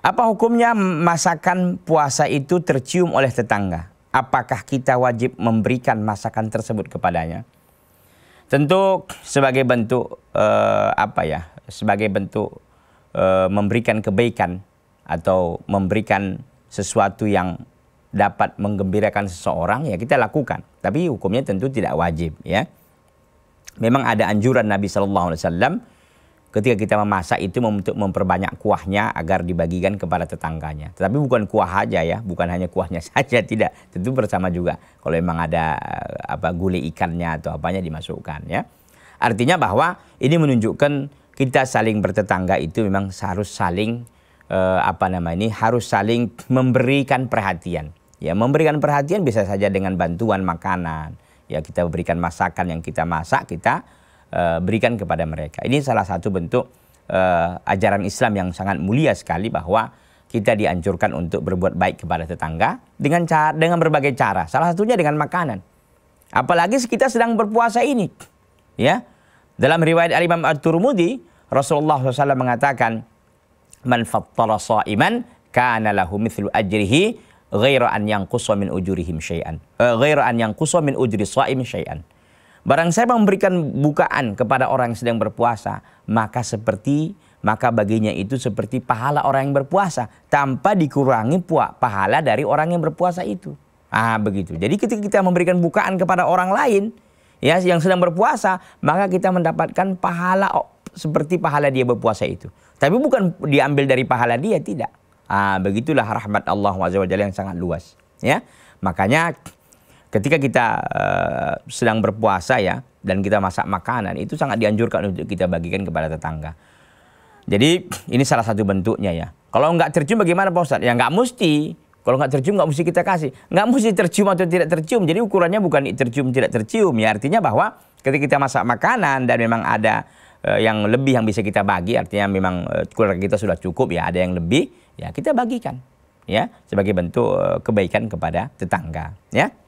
Apa hukumnya masakan puasa itu tercium oleh tetangga? Apakah kita wajib memberikan masakan tersebut kepadanya? Tentu sebagai bentuk uh, apa ya? Sebagai bentuk uh, memberikan kebaikan atau memberikan sesuatu yang dapat menggembirakan seseorang ya kita lakukan. Tapi hukumnya tentu tidak wajib ya. Memang ada anjuran Nabi Shallallahu Alaihi Wasallam ketika kita memasak itu untuk memperbanyak kuahnya agar dibagikan kepada tetangganya. Tetapi bukan kuah aja ya, bukan hanya kuahnya saja tidak, tentu bersama juga. Kalau memang ada eh, apa gulai ikannya atau apanya dimasukkan ya. Artinya bahwa ini menunjukkan kita saling bertetangga itu memang harus saling eh, apa namanya ini harus saling memberikan perhatian. Ya, memberikan perhatian bisa saja dengan bantuan makanan. Ya, kita berikan masakan yang kita masak, kita Eh, berikan kepada mereka. Ini salah satu bentuk uh, ajaran Islam yang sangat mulia sekali bahwa kita dianjurkan untuk berbuat baik kepada tetangga dengan cara, dengan berbagai cara. Salah satunya dengan makanan. Apalagi kita sedang berpuasa ini, ya. Dalam riwayat Al Imam At-Turmudi, Rasulullah SAW mengatakan, "Man fattara sha'iman kana lahu mithlu ajrihi ghaira an yanqusa min ujurihim syai'an." Uh, eh, ghaira an yanqusa min ujri sha'im syai'an. Barang saya memberikan bukaan kepada orang yang sedang berpuasa, maka seperti maka baginya itu seperti pahala orang yang berpuasa tanpa dikurangi puak pahala dari orang yang berpuasa itu. Ah begitu. Jadi ketika kita memberikan bukaan kepada orang lain ya yang sedang berpuasa, maka kita mendapatkan pahala oh, seperti pahala dia berpuasa itu. Tapi bukan diambil dari pahala dia tidak. Ah begitulah rahmat Allah wajah wajah yang sangat luas ya. Makanya ketika kita uh, sedang berpuasa ya dan kita masak makanan itu sangat dianjurkan untuk kita bagikan kepada tetangga. Jadi ini salah satu bentuknya ya. Kalau nggak tercium bagaimana Pak Ustaz? Ya nggak mesti. Kalau nggak tercium nggak mesti kita kasih. Nggak mesti tercium atau tidak tercium. Jadi ukurannya bukan tercium tidak tercium ya. Artinya bahwa ketika kita masak makanan dan memang ada uh, yang lebih yang bisa kita bagi. Artinya memang uh, keluarga kita sudah cukup ya. Ada yang lebih ya kita bagikan ya sebagai bentuk uh, kebaikan kepada tetangga ya.